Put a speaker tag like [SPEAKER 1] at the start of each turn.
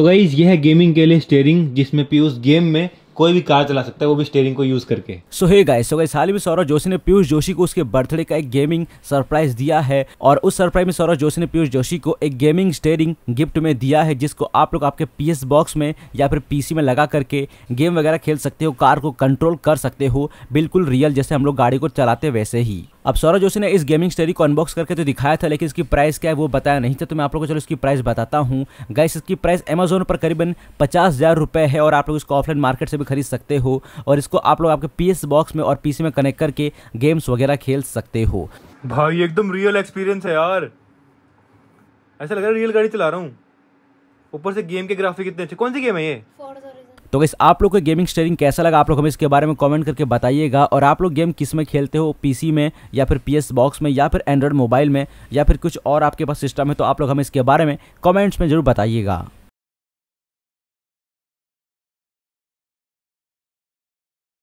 [SPEAKER 1] तो गाइज ये है गेमिंग के लिए स्टेयरिंग जिसमें पीयूष गेम में कोई भी कार चला सकता है वो भी स्टेयरिंग को यूज करके सो हे गाइस सो गाइस हाल ही में सौरभ जोशी ने पीयूष जोशी को उसके बर्थडे का एक गेमिंग सरप्राइज दिया है और उस सरप्राइज में सौरभ जोशी ने पीयूष जोशी को एक गेमिंग स्टेयरिंग गिफ्ट में दिया है जिसको आप लोग आपके पीएस बॉक्स में या फिर पीसी में लगा करके गेम वगैरह खेल सकते हो कार को कंट्रोल कर सकते हो बिल्कुल रियल जैसे हम लोग गाड़ी को चलाते वैसे ही अब सौरभ जोशी ने इस गेमिंग स्टेरी को अनबॉक्स करके तो दिखाया था लेकिन इसकी प्राइस क्या है वो बताया नहीं था तो मैं आप लोगों को चलो इसकी प्राइस बताता हूँ गैस इसकी प्राइस अमेजोन पर करीबन पचास हज़ार रुपये है और आप लोग इसको ऑफलाइन मार्केट से भी खरीद सकते हो और इसको आप लोग आपके पी बॉक्स में और पी में कनेक्ट करके गेम्स वगैरह खेल सकते हो
[SPEAKER 2] भाई एकदम रियल एक्सपीरियंस है यार ऐसा लग रहा है रियल गाड़ी चला रहा हूँ ऊपर से गेम के ग्राफिक इतने अच्छे कौन सी गेम है ये
[SPEAKER 1] तो वैसे आप लोग का गेमिंग स्टेयरिंग कैसा लगा आप लोग हमें इसके बारे में कमेंट करके बताइएगा और आप लोग गेम किस में खेलते हो पीसी में या फिर पीएस बॉक्स में या फिर एंड्रॉयड मोबाइल में या फिर कुछ और आपके पास सिस्टम है तो आप लोग हमें इसके बारे में कमेंट्स में जरूर बताइएगा